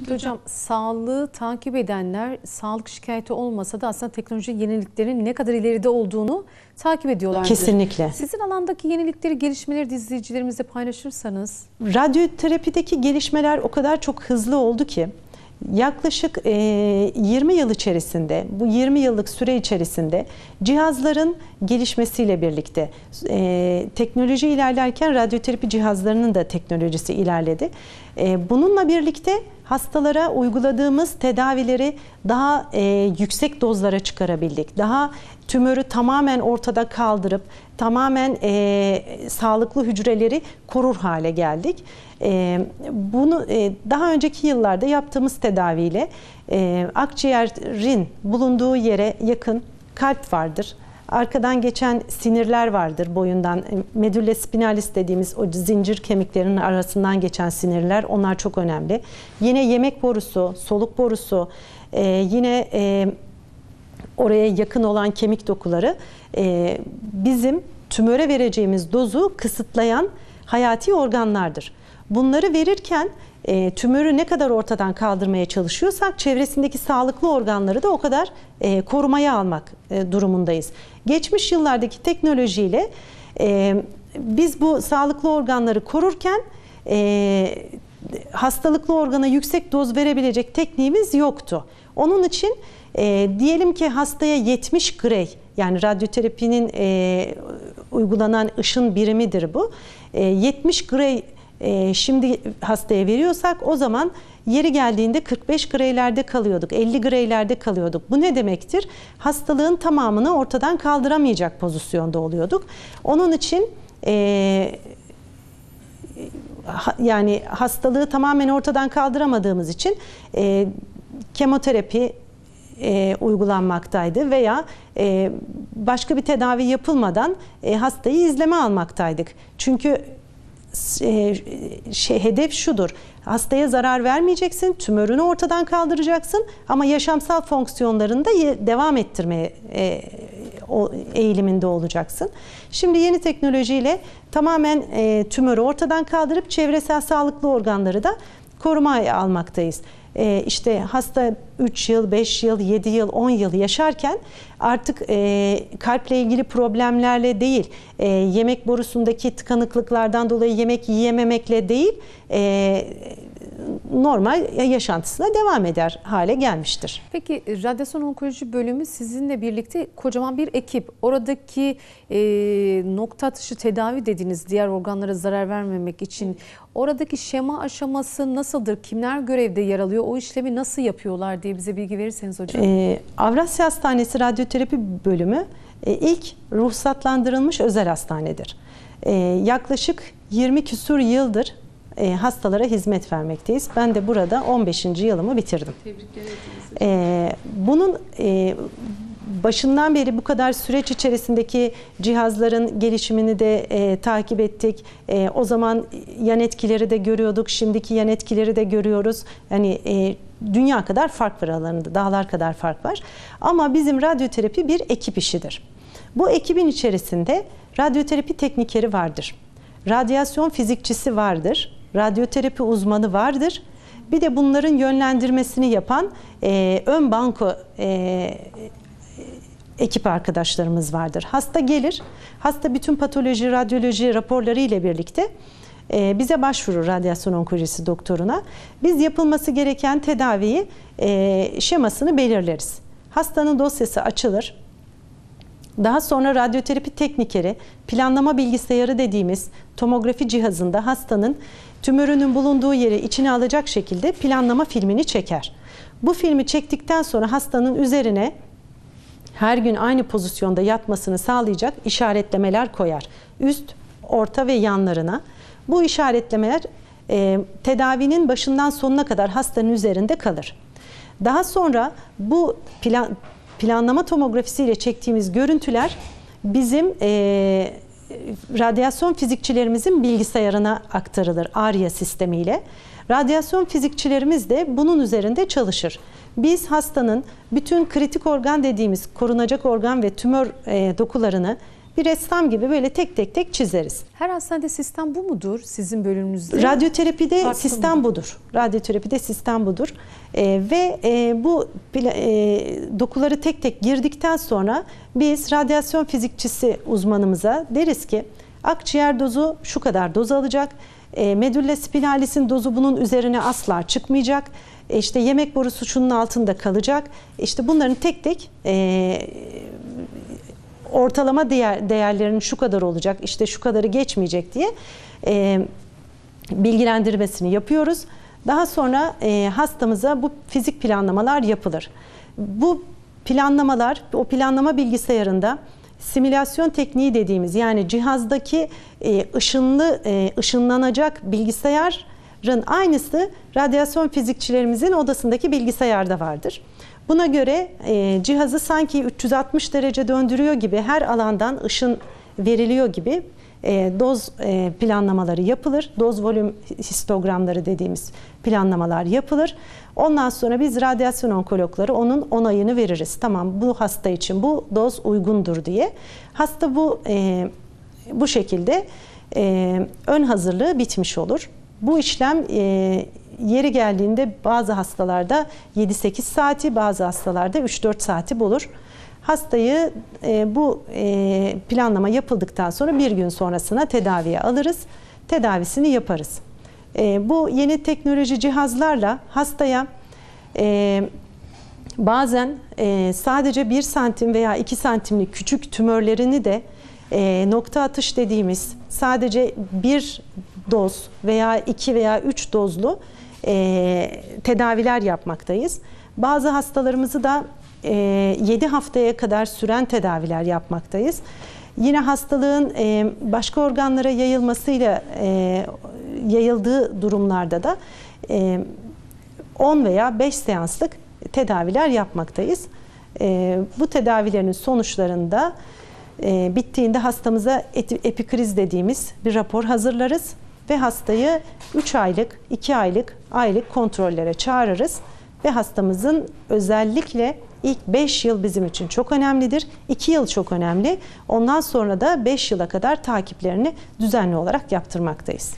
Şimdi hocam sağlığı takip edenler sağlık şikayeti olmasa da aslında teknoloji yeniliklerinin ne kadar ileride olduğunu takip ediyorlar. Kesinlikle. Sizin alandaki yenilikleri, gelişmeleri izleyicilerimizle paylaşırsanız. Radyoterapideki gelişmeler o kadar çok hızlı oldu ki Yaklaşık 20 yıl içerisinde, bu 20 yıllık süre içerisinde cihazların gelişmesiyle birlikte teknoloji ilerlerken radyoterapi cihazlarının da teknolojisi ilerledi. Bununla birlikte hastalara uyguladığımız tedavileri daha yüksek dozlara çıkarabildik. Daha tümörü tamamen ortada kaldırıp tamamen e, sağlıklı hücreleri korur hale geldik. Ee, bunu e, daha önceki yıllarda yaptığımız tedaviyle e, akciğerin bulunduğu yere yakın kalp vardır. Arkadan geçen sinirler vardır boyundan. E, Medulle spinalis dediğimiz o zincir kemiklerinin arasından geçen sinirler onlar çok önemli. Yine yemek borusu, soluk borusu, yine oraya yakın olan kemik dokuları bizim tümöre vereceğimiz dozu kısıtlayan hayati organlardır. Bunları verirken e, tümörü ne kadar ortadan kaldırmaya çalışıyorsak çevresindeki sağlıklı organları da o kadar e, korumaya almak e, durumundayız. Geçmiş yıllardaki teknolojiyle e, biz bu sağlıklı organları korurken e, hastalıklı organa yüksek doz verebilecek tekniğimiz yoktu. Onun için e, diyelim ki hastaya 70 grey yani radyoterapinin e, uygulanan ışın birimidir bu. E, 70 grey e, şimdi hastaya veriyorsak o zaman yeri geldiğinde 45 greylerde kalıyorduk, 50 greylerde kalıyorduk. Bu ne demektir? Hastalığın tamamını ortadan kaldıramayacak pozisyonda oluyorduk. Onun için e, yani hastalığı tamamen ortadan kaldıramadığımız için e, kemoterapi e, uygulanmaktaydı veya e, başka bir tedavi yapılmadan e, hastayı izleme almaktaydık. Çünkü e, şey, hedef şudur. Hastaya zarar vermeyeceksin, tümörünü ortadan kaldıracaksın ama yaşamsal fonksiyonlarını da devam ettirmeye e, o eğiliminde olacaksın. Şimdi yeni teknolojiyle tamamen e, tümörü ortadan kaldırıp çevresel sağlıklı organları da korumaya almaktayız. E, işte hasta 3 yıl, 5 yıl, 7 yıl, 10 yıl yaşarken artık e, kalple ilgili problemlerle değil, e, yemek borusundaki tıkanıklıklardan dolayı yemek yiyememekle değil, normal yaşantısına devam eder hale gelmiştir. Peki radyasyon onkoloji bölümü sizinle birlikte kocaman bir ekip. Oradaki e, nokta atışı tedavi dediniz diğer organlara zarar vermemek için oradaki şema aşaması nasıldır? Kimler görevde yer alıyor? O işlemi nasıl yapıyorlar diye bize bilgi verirseniz hocam. E, Avrasya Hastanesi Radyoterapi Bölümü e, ilk ruhsatlandırılmış özel hastanedir. E, yaklaşık 20 küsur yıldır e, hastalara hizmet vermekteyiz. Ben de burada 15. yılımı bitirdim. Tebrikler. E, bunun e, başından beri bu kadar süreç içerisindeki cihazların gelişimini de e, takip ettik. E, o zaman yan etkileri de görüyorduk. Şimdiki yan etkileri de görüyoruz. Yani e, dünya kadar fark var aralarında, dağlar kadar fark var. Ama bizim radyoterapi bir ekip işidir. Bu ekibin içerisinde radyoterapi teknikeri vardır. Radyasyon fizikçisi vardır radyoterapi uzmanı vardır. Bir de bunların yönlendirmesini yapan e, ön banko e, ekip arkadaşlarımız vardır. Hasta gelir, hasta bütün patoloji, radyoloji raporları ile birlikte e, bize başvurur radyasyon onkolojisi doktoruna. Biz yapılması gereken tedaviyi e, şemasını belirleriz. Hastanın dosyası açılır, daha sonra radyoterapi teknikeri, planlama bilgisayarı dediğimiz tomografi cihazında hastanın tümörünün bulunduğu yeri içine alacak şekilde planlama filmini çeker. Bu filmi çektikten sonra hastanın üzerine her gün aynı pozisyonda yatmasını sağlayacak işaretlemeler koyar. Üst, orta ve yanlarına. Bu işaretlemeler e, tedavinin başından sonuna kadar hastanın üzerinde kalır. Daha sonra bu plan, planlama tomografisiyle çektiğimiz görüntüler bizim e, radyasyon fizikçilerimizin bilgisayarına aktarılır ARIA sistemiyle. Radyasyon fizikçilerimiz de bunun üzerinde çalışır. Biz hastanın bütün kritik organ dediğimiz korunacak organ ve tümör e, dokularını bir ressam gibi böyle tek tek tek çizeriz. Her hastanede sistem bu mudur sizin bölümünüzde? Radyoterapide Farklı sistem mı? budur. Radyoterapide sistem budur. E, ve e, bu e, dokuları tek tek girdikten sonra biz radyasyon fizikçisi uzmanımıza deriz ki akciğer dozu şu kadar doz alacak. E, medülle spinalisin dozu bunun üzerine asla çıkmayacak. E, işte yemek borusu şunun altında kalacak. İşte bunların tek tek e, ortalama değer, değerlerin şu kadar olacak, işte şu kadarı geçmeyecek diye e, bilgilendirmesini yapıyoruz. Daha sonra e, hastamıza bu fizik planlamalar yapılır. Bu planlamalar, o planlama bilgisayarında simülasyon tekniği dediğimiz yani cihazdaki e, ışınlı e, ışınlanacak bilgisayarın aynısı radyasyon fizikçilerimizin odasındaki bilgisayarda vardır. Buna göre e, cihazı sanki 360 derece döndürüyor gibi her alandan ışın veriliyor gibi e, doz e, planlamaları yapılır. Doz volüm histogramları dediğimiz planlamalar yapılır. Ondan sonra biz radyasyon onkologları onun onayını veririz. Tamam bu hasta için bu doz uygundur diye. Hasta bu e, bu şekilde e, ön hazırlığı bitmiş olur. Bu işlem e, yeri geldiğinde bazı hastalarda 7-8 saati, bazı hastalarda 3-4 saati bulur. Hastayı e, bu e, planlama yapıldıktan sonra bir gün sonrasına tedaviye alırız. Tedavisini yaparız. E, bu yeni teknoloji cihazlarla hastaya e, bazen e, sadece 1 santim veya 2 santimlik küçük tümörlerini de e, nokta atış dediğimiz sadece bir doz veya iki veya üç dozlu e, tedaviler yapmaktayız. Bazı hastalarımızı da e, 7 haftaya kadar süren tedaviler yapmaktayız. Yine hastalığın e, başka organlara yayılmasıyla e, yayıldığı durumlarda da e, 10 veya 5 seanslık tedaviler yapmaktayız. E, bu tedavilerin sonuçlarında e, bittiğinde hastamıza epikriz dediğimiz bir rapor hazırlarız ve hastayı 3 aylık, 2 aylık, aylık kontrollere çağırırız ve hastamızın özellikle ilk 5 yıl bizim için çok önemlidir. 2 yıl çok önemli. Ondan sonra da 5 yıla kadar takiplerini düzenli olarak yaptırmaktayız.